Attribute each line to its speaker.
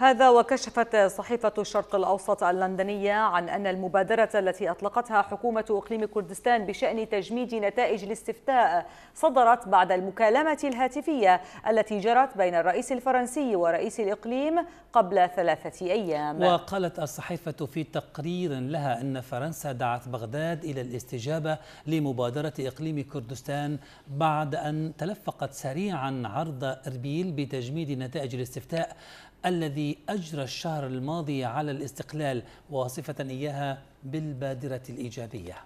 Speaker 1: هذا وكشفت صحيفة الشرق الأوسط اللندنية عن أن المبادرة التي أطلقتها حكومة إقليم كردستان بشأن تجميد نتائج الاستفتاء صدرت بعد المكالمة الهاتفية التي جرت بين الرئيس الفرنسي ورئيس الإقليم قبل ثلاثة أيام
Speaker 2: وقالت الصحيفة في تقرير لها أن فرنسا دعت بغداد إلى الاستجابة لمبادرة إقليم كردستان بعد أن تلفقت سريعا عرض إربيل بتجميد نتائج الاستفتاء الذي
Speaker 3: أجرى الشهر الماضي على الاستقلال وصفة إياها بالبادرة الإيجابية